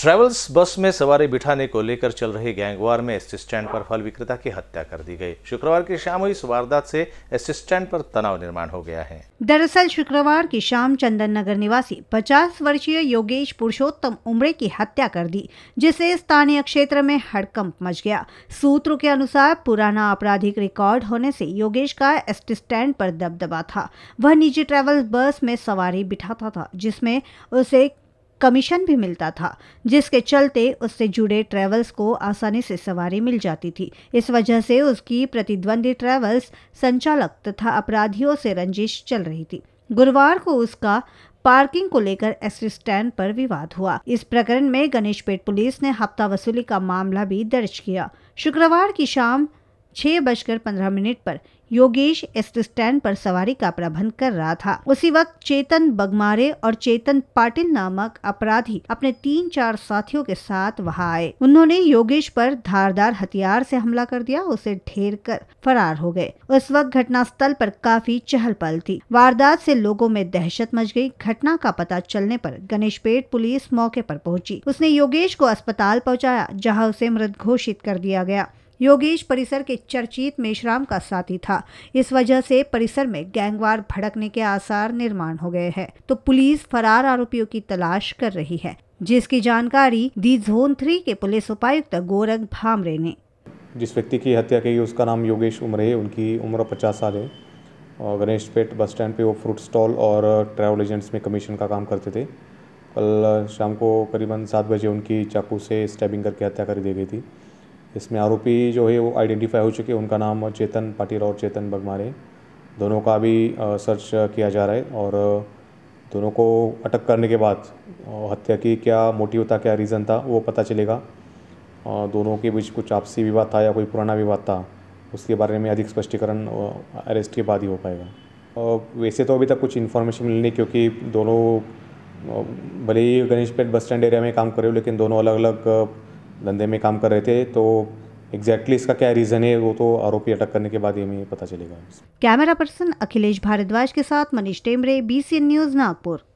travels बस में सवारी बिठाने को लेकर चल रहे गैंगवार में असिस्टेंट पर फल विक्रेता की हत्या कर दी गई शुक्रवार की शाम हुई इस वारदात से असिस्टेंट पर तनाव निर्माण हो गया है दरअसल शुक्रवार की शाम चंदन नगर निवासी 50 वर्षीय योगेश पुरुषोत्तम उमरे की हत्या कर दी जिससे स्थानीय क्षेत्र में हड़कंप मच गया सूत्रों के अनुसार पुराना आपराधिक रिकॉर्ड होने से योगेश का असिस्टेंट पर दबदबा था वह निजी ट्रेवल्स बस में सवारी बिठाता था जिसमें उसे कमीशन भी मिलता था जिसके चलते उससे जुड़े ट्रेवल्स को आसानी से सवारी मिल जाती थी इस वजह से उसकी प्रतिद्वंदी ट्रेवल्स संचालक तथा अपराधियों से रंजिश चल रही थी गुरुवार को उसका पार्किंग को लेकर असिस्टेंट स्टैंड पर विवाद हुआ इस प्रकरण में गणेशपेट पुलिस ने हफ्ता वसूली का मामला भी दर्ज किया शुक्रवार की शाम छह बजकर पंद्रह मिनट पर योगेश एस स्टैंड पर सवारी का प्रबंध कर रहा था उसी वक्त चेतन बगमारे और चेतन पाटिल नामक अपराधी अपने तीन चार साथियों के साथ वहां आए उन्होंने योगेश पर धारदार हथियार से हमला कर दिया उसे ढेर कर फरार हो गए उस वक्त घटना स्थल पर काफी चहल पहल थी वारदात से लोगों में दहशत मच गई घटना का पता चलने पर गणेशपेट पुलिस मौके पर पहुंची उसने योगेश को अस्पताल पहुंचाया जहां उसे मृत घोषित कर दिया गया योगेश परिसर के चर्चित मेशराम का साथी था इस वजह से परिसर में गैंगवार भड़कने के आसार निर्माण हो गए हैं तो पुलिस फरार आरोपियों की तलाश कर रही है जिसकी जानकारी दी जोन थ्री के पुलिस उपायुक्त गोरख भामरे ने जिस व्यक्ति की हत्या की उसका नाम योगेश उम्र है उनकी उम्र पचास साल है और गणेश पेट बस स्टैंड पे वो फ्रूट स्टॉल और ट्रैवल एजेंट्स में कमीशन का काम करते थे कल शाम को करीबन सात बजे उनकी चाकू से स्टैबिंग करके हत्या कर दी गई थी इसमें आरोपी जो है वो आइडेंटिफाई हो चुके उनका नाम चेतन पाटिल और चेतन बगमारे दोनों का भी सर्च किया जा रहा है और दोनों को अटक करने के बाद हत्या की क्या मोटिव था क्या रीज़न था वो पता चलेगा दोनों के बीच कुछ आपसी विवाद था या कोई पुराना विवाद था उसके बारे में अधिक स्पष्टीकरण अरेस्ट के बाद ही हो पाएगा और वैसे तो अभी तक कुछ इन्फॉर्मेशन मिली नहीं क्योंकि दोनों भले ही गणेश पेट बस स्टैंड एरिया में काम कर रहे हो लेकिन दोनों अलग अलग धंधे में काम कर रहे थे तो एग्जैक्टली exactly इसका क्या रीज़न है वो तो आरोपी अटक करने के बाद ही हमें पता चलेगा कैमरा पर्सन अखिलेश भारद्वाज के साथ मनीष टेमरे बी न्यूज़ नागपुर